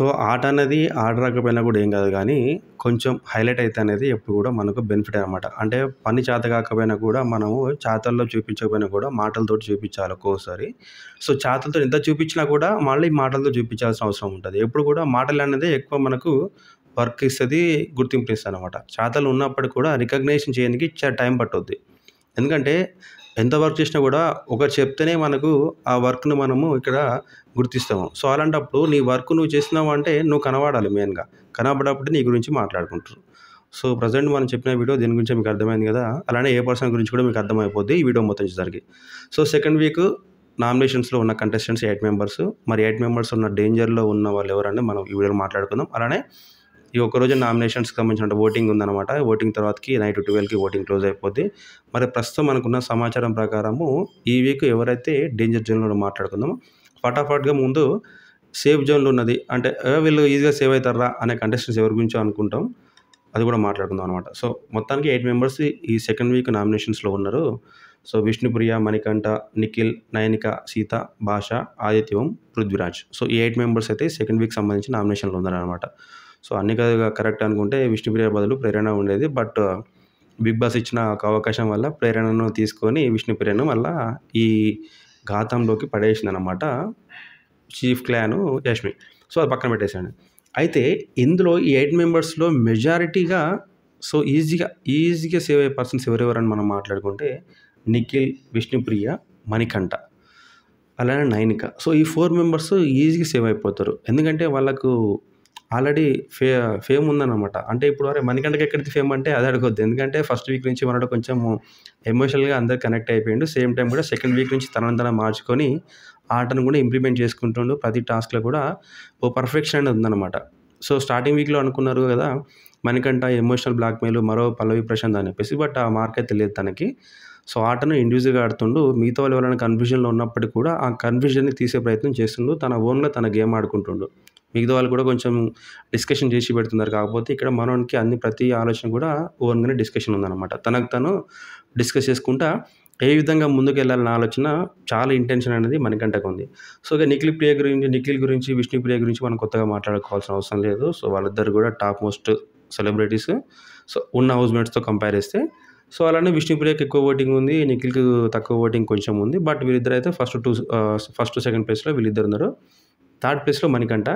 so ఆట అనేది ఆడరాకపోయినా కూడా ఏం కాదు కానీ కొంచెం హైలైట్ అయితే అనేది ఎప్పుడు కూడా మనకు బెనిఫిట్ అనమాట అంటే పని చేత కాకపోయినా కూడా మనము చేతల్లో చూపించకపోయినా కూడా మాటలతో చూపించాలి ఒక్కోసారి సో చేతలతో ఎంత చూపించినా కూడా మళ్ళీ మాటలతో చూపించాల్సిన అవసరం ఉంటుంది ఎప్పుడు కూడా మాటలు అనేది ఎక్కువ మనకు వర్క్ ఇస్తుంది గుర్తింపు ఇస్తుంది అనమాట చేతలు ఉన్నప్పటికీ కూడా రికగ్నేషన్ చేయడానికి టైం పట్టుద్ది ఎందుకంటే ఎంత వర్క్ చేసినా కూడా ఒకరు చెప్తేనే మనకు ఆ వర్క్ను మనము ఇక్కడ గుర్తిస్తాము సో అలాంటప్పుడు నీ వర్క్ నువ్వు చేస్తున్నావు అంటే నువ్వు కనబడాలి మెయిన్గా కనబడేటప్పుడు నీ గురించి మాట్లాడుకుంటారు సో ప్రజెంట్ మనం చెప్పిన వీడియో దీని గురించి మీకు అర్థమైంది కదా అలానే ఏ పర్సన్ గురించి కూడా మీకు అర్థమైపోద్ది ఈ వీడియో మొత్తం వచ్చేసరికి సో సెకండ్ వీక్ నామినేషన్స్లో ఉన్న కంటెస్టెంట్స్ ఎయిట్ మెంబర్స్ మరి ఎయిట్ మెంబర్స్ ఉన్న డేంజర్లో ఉన్న వాళ్ళు ఎవరంటే మనం ఈ వీడియోలో మాట్లాడుకుందాం అలానే ఈ రోజు నామినేషన్ సంబంధించిన ఓటింగ్ ఉందన్నమాట ఓటింగ్ తర్వాతకి నైట్ ట్వెల్వ్కి ఓటింగ్ క్లోజ్ అయిపోద్ది మరి ప్రస్తుతం మనకున్న సమాచారం ప్రకారము ఈ వీక్ ఎవరైతే డేంజర్ జోన్లో మాట్లాడుకుందామో ఫటాఫట్గా ముందు సేఫ్ జోన్లో ఉన్నది అంటే వీళ్ళు ఈజీగా సేవ్ అవుతారా అనే కంటెస్టెంట్స్ ఎవరి గురించి అనుకుంటాం అది కూడా మాట్లాడుకుందాం అనమాట సో మొత్తానికి ఎయిట్ మెంబర్స్ ఈ సెకండ్ వీక్ నామినేషన్స్లో ఉన్నారు సో విష్ణుప్రియ మణికంఠ నిఖిల్ నయనిక సీత భాష ఆదిత్యం పృథ్వీరాజ్ సో ఈ ఎయిట్ మెంబర్స్ అయితే సెకండ్ వీక్ సంబంధించి నామినేషన్లో ఉన్నారనమాట సో అన్ని కరెక్ట్ అనుకుంటే విష్ణుప్రియ బదులు ప్రేరణ ఉండేది బట్ బిగ్ బాస్ ఇచ్చిన ఒక అవకాశం వల్ల ప్రేరణను తీసుకొని విష్ణుప్రియను మళ్ళా ఈ ఘాతంలోకి పడేసింది అనమాట చీఫ్ క్లాను యష్మి సో అది పక్కన పెట్టేశాడు అయితే ఇందులో ఈ ఎయిట్ మెంబర్స్లో మెజారిటీగా సో ఈజీగా ఈజీగా సేవ్ అయ్యే పర్సన్స్ ఎవరెవరని మనం మాట్లాడుకుంటే నిఖిల్ విష్ణుప్రియ మణికంఠ అలానే నైనిక సో ఈ ఫోర్ మెంబర్స్ ఈజీగా సేవ్ అయిపోతారు ఎందుకంటే వాళ్ళకు ఆల్రెడీ ఫే ఫేమ్ ఉందన్నమాట అంటే ఇప్పుడు అరే మణికంటకి ఎక్కడిది ఫేమ్ అంటే అదే అడగొద్దు ఎందుకంటే ఫస్ట్ వీక్ నుంచి మనడు కొంచెం ఎమోషనల్గా అందరు కనెక్ట్ అయిపోయిండు సేమ్ టైం కూడా సెకండ్ వీక్ నుంచి తనను తన మార్చుకొని ఆటను కూడా ఇంప్లిమెంట్ చేసుకుంటుండు ప్రతి టాస్క్లో కూడా ఓ పర్ఫెక్షన్ అనేది ఉందన్నమాట సో స్టార్టింగ్ వీక్లో అనుకున్నారు కదా మణికంట ఎమోషనల్ బ్లాక్మెయిల్ మరో పల్లవి ప్రశాంత్ అని చెప్పేసి బట్ ఆ మార్క్ అయితే లేదు తనకి సో ఆటను ఇండివిజువల్గా ఆడుతుండు మిగతా వాళ్ళు ఎవరైనా కన్ఫ్యూజన్లో ఉన్నప్పటికీ కూడా ఆ కన్ఫ్యూజన్ని తీసే ప్రయత్నం చేస్తుండు తన ఓన్లో తన గేమ్ ఆడుకుంటుండు మిగతా వాళ్ళు కూడా కొంచెం డిస్కషన్ చేసి పెడుతున్నారు కాకపోతే ఇక్కడ మనోనికి అన్ని ప్రతి ఆలోచన కూడా ఓన్గానే డిస్కషన్ ఉందన్నమాట తనకు తను డిస్కస్ చేసుకుంటా ఏ విధంగా ముందుకెళ్ళాలన్న ఆలోచన చాలా ఇంటెన్షన్ అనేది మనకంటకు ఉంది సో ఇక నిఖిల్ ప్రియ గురించి నిఖిల్ గురించి ప్రియ గురించి మనం కొత్తగా మాట్లాడుకోవాల్సిన అవసరం లేదు సో వాళ్ళిద్దరు కూడా టాప్ మోస్ట్ సెలబ్రిటీస్ సో ఉన్న హౌస్ మేట్స్తో కంపేర్ చేస్తే సో అలానే ప్రియకి ఎక్కువ ఓటింగ్ ఉంది నిఖిల్కి తక్కువ ఓటింగ్ కొంచెం ఉంది బట్ వీళ్ళిద్దరు అయితే ఫస్ట్ టూ ఫస్ట్ సెకండ్ ప్లేస్లో వీళ్ళిద్దరు ఉన్నారు థర్డ్ ప్లేస్లో మణికంఠ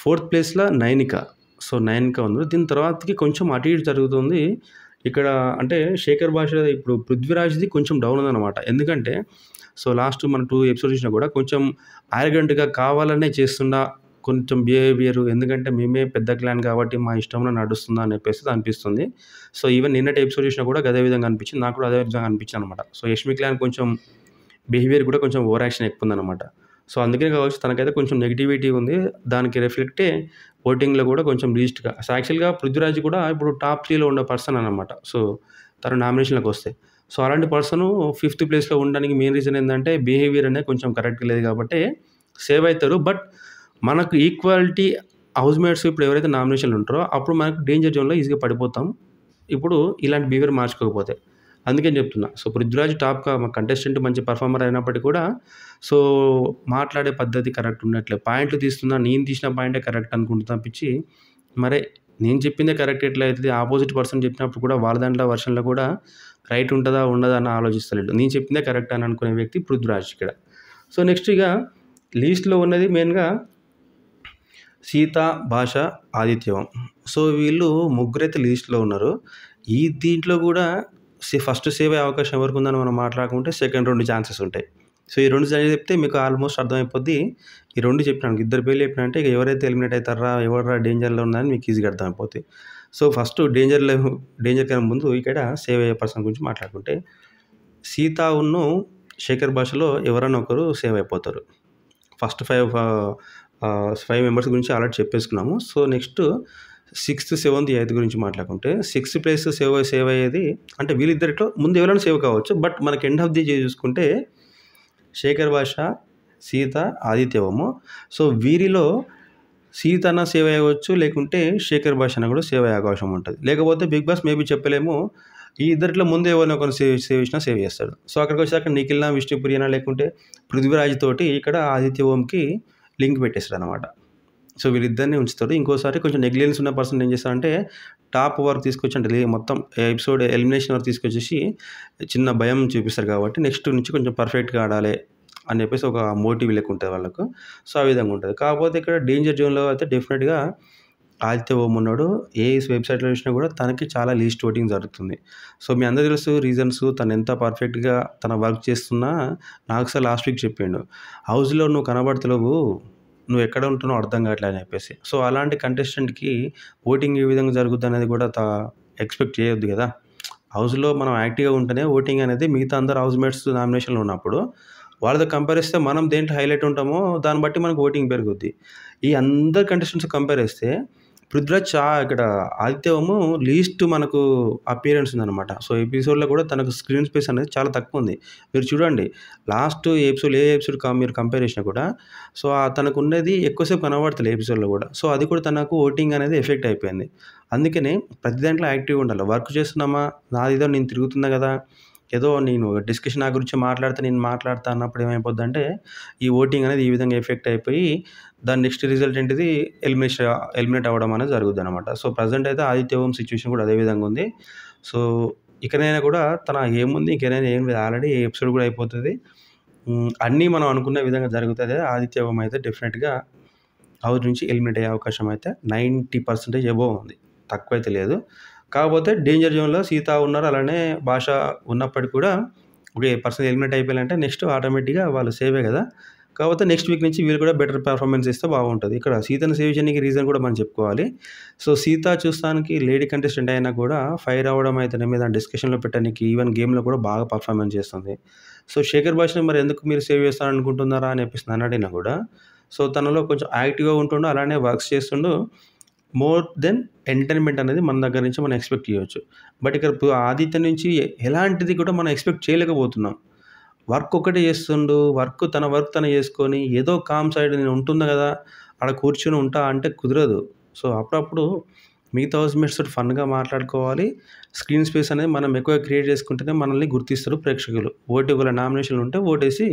ఫోర్త్ ప్లేస్లో నయనిక సో నయనిక ఉంది దీని తర్వాతకి కొంచెం అటు ఇటు జరుగుతుంది ఇక్కడ అంటే శేఖర్ భాష ఇప్పుడు పృథ్వీరాజ్ది కొంచెం డౌన్ ఉందన్నమాట ఎందుకంటే సో లాస్ట్ మన టూ ఎపిసోడ్ చూసినా కూడా కొంచెం ఆరగంటగా కావాలనే చేస్తున్న కొంచెం బిహేవియర్ ఎందుకంటే మేమే పెద్ద క్లాన్ కాబట్టి మా ఇష్టంలో నడుస్తుందా అని చెప్పేసి అనిపిస్తుంది సో ఈవెన్ నిన్నటి ఎపిసోడ్ చూసినా కూడా అదే విధంగా అనిపించింది నాకు కూడా అదే విధంగా అనిపించింది అనమాట సో యష్మి క్లాన్ కొంచెం బిహేవియర్ కూడా కొంచెం ఓవర్ యాక్షన్ ఎక్కువ ఉందన్నమాట సో అందుకనే కావచ్చు తనకైతే కొంచెం నెగిటివిటీ ఉంది దానికి రిఫ్లెక్టే ఓటింగ్లో కూడా కొంచెం లీస్ట్గా సో యాక్చువల్గా పృథ్వీరాజ్ కూడా ఇప్పుడు టాప్ త్రీలో ఉన్న పర్సన్ అనమాట సో తన నామినేషన్లకు వస్తే సో అలాంటి పర్సను ఫిఫ్త్ ప్లేస్లో ఉండడానికి మెయిన్ రీజన్ ఏంటంటే బిహేవియర్ అనేది కొంచెం కరెక్ట్ లేదు కాబట్టి సేవ్ అవుతారు బట్ మనకు ఈక్వాలిటీ హౌస్ మేట్స్ ఇప్పుడు ఎవరైతే నామినేషన్లు ఉంటారో అప్పుడు మనకు డేంజర్ జోన్లో ఈజీగా పడిపోతాం ఇప్పుడు ఇలాంటి బిహేవియర్ మార్చుకోకపోతే అందుకని చెప్తున్నా సో టాప్గా టాప్ కంటెస్టెంట్ మంచి పర్ఫార్మర్ అయినప్పటికీ కూడా సో మాట్లాడే పద్ధతి కరెక్ట్ ఉండట్లేదు పాయింట్లు తీస్తున్నా నేను తీసిన పాయింటే కరెక్ట్ అనుకుంటున్నా తప్పించి మరే నేను చెప్పిందే కరెక్ట్ ఎట్లయితే అవుతుంది ఆపోజిట్ పర్సన్ చెప్పినప్పుడు కూడా వాళ్ళ దాంట్లో వర్షన్లో కూడా రైట్ ఉంటుందా ఉండదా అని ఆలోచిస్తలేడు నేను చెప్పిందే కరెక్ట్ అని అనుకునే వ్యక్తి పృథ్వరాజ్ ఇక్కడ సో నెక్స్ట్ ఇక లీస్ట్లో ఉన్నది మెయిన్గా సీత భాష ఆదిత్యవం సో వీళ్ళు ముగ్గురైతే లీస్ట్లో ఉన్నారు ఈ దీంట్లో కూడా ఫస్ట్ సేవ్ అయ్యే అవకాశం ఎవరికి ఉందని మనం మాట్లాడుకుంటే సెకండ్ రెండు ఛాన్సెస్ ఉంటాయి సో ఈ రెండు చెప్తే మీకు ఆల్మోస్ట్ అర్థమైపోద్ది ఈ రెండు చెప్పినాను ఇద్దరు పేర్లు చెప్పినంటే ఇక ఎవరైతే ఎలిమినేట్ అవుతారా ఎవరా డేంజర్లో ఉన్నారని మీకు ఈజీగా అర్థమైపోతుంది సో ఫస్ట్ డేంజర్లో డేంజర్ కన్నా ముందు ఇక్కడ సేవ్ అయ్యే పర్సన్ గురించి మాట్లాడుకుంటే సీత ఉన్ను శేఖర్ భాషలో ఎవరైనా ఒకరు సేవ్ అయిపోతారు ఫస్ట్ ఫైవ్ ఫైవ్ మెంబర్స్ గురించి ఆల్రెడీ చెప్పేసుకున్నాము so next sixth seventh eighth గురించి మాట్లాడుకుంటే సిక్స్త్ ప్లేస్ సేవ్ సేవ్ అయ్యేది అంటే వీళ్ళిద్దరిలో ముందు ఎవరైనా సేవ్ కావచ్చు బట్ మనకి ఎండ్ ఆఫ్ ది చూసుకుంటే శేఖర్ భాష సీత ఆదిత్యవము సో వీరిలో సీత అన్న సేవ్ అయ్యవచ్చు లేకుంటే శేఖర్ భాష అన్న కూడా సేవ్ అయ్యే అవకాశం ఉంటుంది లేకపోతే బిగ్ బాస్ మేబీ చెప్పలేము ఈ ఇద్దరిలో ముందు ఎవరైనా ఒక సేవ్ సేవ్ ఇచ్చినా సేవ్ చేస్తాడు సో అక్కడికి వచ్చాక విష్ణుపురి అయినా లేకుంటే పృథ్వీరాజ్ తోటి ఇక్కడ ఆదిత్య ఓంకి లింక్ పెట్టేస్తాడు అనమాట సో వీళ్ళిద్దరిని ఉంచుతాడు ఇంకోసారి కొంచెం నెగ్లిజెన్స్ ఉన్న పర్సన్ ఏం చేస్తారంటే టాప్ వరకు తీసుకొచ్చి అంటే మొత్తం ఎపిసోడ్ ఎలిమినేషన్ వరకు తీసుకొచ్చేసి చిన్న భయం చూపిస్తారు కాబట్టి నెక్స్ట్ నుంచి కొంచెం పర్ఫెక్ట్గా ఆడాలి అని చెప్పేసి ఒక మోటివ్ లెక్క ఉంటుంది వాళ్ళకు సో ఆ విధంగా ఉంటుంది కాకపోతే ఇక్కడ డేంజర్ జోన్లో అయితే డెఫినెట్గా ఆదిత్య ఓం ఉన్నాడు ఏ వెబ్సైట్లో చూసినా కూడా తనకి చాలా లీస్ట్ ఓటింగ్ జరుగుతుంది సో మీ అందరు తెలుసు రీజన్స్ తను ఎంత పర్ఫెక్ట్గా తన వర్క్ చేస్తున్నా నాకు సార్ లాస్ట్ వీక్ చెప్పాడు హౌస్లో నువ్వు కనబడతలేవు నువ్వు ఎక్కడ ఉంటున్నావు అర్థం కావట్లే అని చెప్పేసి సో అలాంటి కంటెస్టెంట్కి ఓటింగ్ ఏ విధంగా జరుగుద్ది అనేది కూడా తా ఎక్స్పెక్ట్ చేయొద్దు కదా హౌస్లో మనం యాక్టివ్గా ఉంటేనే ఓటింగ్ అనేది మిగతా అందరు హౌస్ మేట్స్ నామినేషన్లో ఉన్నప్పుడు వాళ్ళతో కంపేర్ చేస్తే మనం దేంట్లో హైలైట్ ఉంటామో దాన్ని బట్టి మనకు ఓటింగ్ పెరుగుద్ది ఈ అందరు కంటెస్టెంట్స్ కంపేర్ చేస్తే పృథ్వరాజ్ ఇక్కడ ఆదిత్యవము లీస్ట్ మనకు అపీరెన్స్ ఉందన్నమాట సో ఎపిసోడ్లో కూడా తనకు స్క్రీన్ స్పేస్ అనేది చాలా తక్కువ ఉంది మీరు చూడండి లాస్ట్ ఎపిసోడ్ ఏ ఎపిసోడ్ మీరు కంపేర్ చేసినా కూడా సో తనకు ఉన్నది ఎక్కువసేపు కనబడతలే ఎపిసోడ్లో కూడా సో అది కూడా తనకు ఓటింగ్ అనేది ఎఫెక్ట్ అయిపోయింది అందుకనే ప్రతి దాంట్లో యాక్టివ్గా ఉండాలి వర్క్ చేస్తున్నామా నాదిదో నేను తిరుగుతున్నా కదా ఏదో నేను డిస్కషన్ నా గురించి మాట్లాడితే నేను మాట్లాడతా అన్నప్పుడు ఏమైపోద్ది అంటే ఈ ఓటింగ్ అనేది ఈ విధంగా ఎఫెక్ట్ అయిపోయి దాని నెక్స్ట్ రిజల్ట్ ఏంటిది ఎలిమినేషన్ ఎలిమినేట్ అవ్వడం అనేది జరుగుద్ది అనమాట సో ప్రజెంట్ అయితే ఆదిత్య ఓం సిచ్యువేషన్ కూడా అదే విధంగా ఉంది సో ఇకనైనా కూడా తన ఏముంది ఇకనైనా ఏం లేదు ఆల్రెడీ ఎపిసోడ్ కూడా అయిపోతుంది అన్నీ మనం అనుకున్న విధంగా జరుగుతుంది ఆదిత్య ఓం అయితే డెఫినెట్గా హౌస్ నుంచి ఎలిమినేట్ అయ్యే అవకాశం అయితే నైంటీ పర్సెంటేజ్ ఎబో ఉంది తక్కువైతే లేదు కాకపోతే డేంజర్ జోన్లో సీత ఉన్నారు అలానే భాష ఉన్నప్పటికీ కూడా ఓకే పర్సన్ ఎలిమినేట్ అయిపోయాలంటే నెక్స్ట్ ఆటోమేటిక్గా వాళ్ళు సేవే కదా కాకపోతే నెక్స్ట్ వీక్ నుంచి వీళ్ళు కూడా బెటర్ పర్ఫార్మెన్స్ ఇస్తే బాగుంటుంది ఇక్కడ సీతను సేవ్ చేయడానికి రీజన్ కూడా మనం చెప్పుకోవాలి సో సీత చూస్తానికి లేడీ కంటెస్టెంట్ అయినా కూడా ఫైర్ అవ్వడం అయితే మీద డిస్కషన్లో పెట్టడానికి ఈవెన్ గేమ్లో కూడా బాగా పర్ఫార్మెన్స్ చేస్తుంది సో శేఖర్ భాషను మరి ఎందుకు మీరు సేవ్ చేస్తారనుకుంటున్నారా అని చెప్పేసి అని అడిగినా కూడా సో తనలో కొంచెం యాక్టివ్గా ఉంటుండు అలానే వర్క్స్ చేస్తుండు మోర్ దెన్ ఎంటర్టైన్మెంట్ అనేది మన దగ్గర నుంచి మనం ఎక్స్పెక్ట్ చేయవచ్చు బట్ ఇక్కడ ఆదిత్య నుంచి ఎలాంటిది కూడా మనం ఎక్స్పెక్ట్ చేయలేకపోతున్నాం వర్క్ ఒకటే చేస్తుండు వర్క్ తన వర్క్ తను చేసుకొని ఏదో కామ్ సైడ్ నేను ఉంటుంది కదా అక్కడ కూర్చొని ఉంటా అంటే కుదరదు సో అప్పుడప్పుడు మిగతా హౌస్ మేట్స్ తోటి ఫన్గా మాట్లాడుకోవాలి స్క్రీన్ స్పేస్ అనేది మనం ఎక్కువ క్రియేట్ చేసుకుంటేనే మనల్ని గుర్తిస్తారు ప్రేక్షకులు ఓటు వల్ల నామినేషన్లు ఉంటే ఓటేసి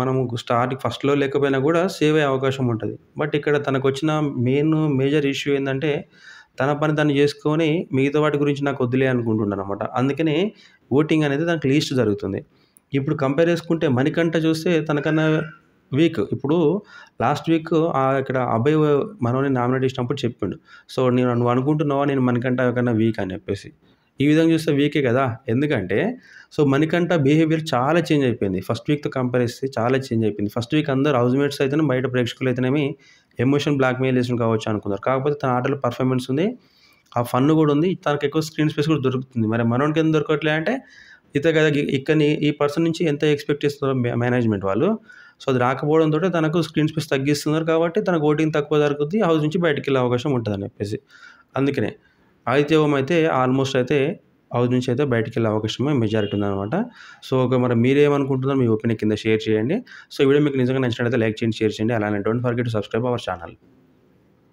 మనము స్టార్ట్ ఫస్ట్లో లేకపోయినా కూడా సేవ్ అయ్యే అవకాశం ఉంటుంది బట్ ఇక్కడ తనకు వచ్చిన మెయిన్ మేజర్ ఇష్యూ ఏంటంటే తన పని తను చేసుకొని మిగతా వాటి గురించి నాకు వద్దులే అనుకుంటున్నాను అనమాట అందుకనే ఓటింగ్ అనేది తనకు లీస్ట్ జరుగుతుంది ఇప్పుడు కంపేర్ చేసుకుంటే మణికంఠ చూస్తే తనకన్నా వీక్ ఇప్పుడు లాస్ట్ వీక్ ఇక్కడ అభయ్ మనోని నామినేట్ చేసినప్పుడు చెప్పిండు సో నేను నువ్వు అనుకుంటున్నావా నేను మనకంటే కన్నా వీక్ అని చెప్పేసి ఈ విధంగా చూస్తే వీకే కదా ఎందుకంటే సో మణికంఠ బిహేవియర్ చాలా చేంజ్ అయిపోయింది ఫస్ట్ వీక్తో కంపేర్ చేస్తే చాలా చేంజ్ అయిపోయింది ఫస్ట్ వీక్ అందరు హౌస్ మేట్స్ అయితేనే బయట ప్రేక్షకులు అయితేనేమి ఎమోషన్ బ్లాక్మెయిల్ చేసిన కావచ్చు అనుకున్నారు కాకపోతే తన ఆటలో పర్ఫార్మెన్స్ ఉంది ఆ ఫన్ కూడా ఉంది తనకు ఎక్కువ స్క్రీన్ స్పేస్ కూడా దొరుకుతుంది మరి మనోడికి ఎందుకు దొరకట్లే అంటే ఇత కదా ఇక్కడ ఈ పర్సన్ నుంచి ఎంత ఎక్స్పెక్ట్ చేస్తున్నారు మేనేజ్మెంట్ వాళ్ళు సో అది రాకపోవడంతో తనకు స్క్రీన్ స్పేస్ తగ్గిస్తున్నారు కాబట్టి తనకు ఓటింగ్ తక్కువ దొరుకుతుంది హౌస్ నుంచి బయటకు వెళ్ళే అవకాశం అని చెప్పేసి అందుకనే ఆదిత్యవం అయితే ఆల్మోస్ట్ అయితే హౌస్ నుంచి అయితే బయటికి వెళ్ళే అవకాశం మెజారిటీ ఉందన్నమాట సో ఓకే మరి మీరేమనుకుంటున్నారు మీ ఒపీనియన్ కింద షేర్ చేయండి సో వీడియో మీకు నిజంగా నచ్చినట్లయితే లైక్ చేయండి షేర్ చేయండి అలానే don't forget subscribe our channel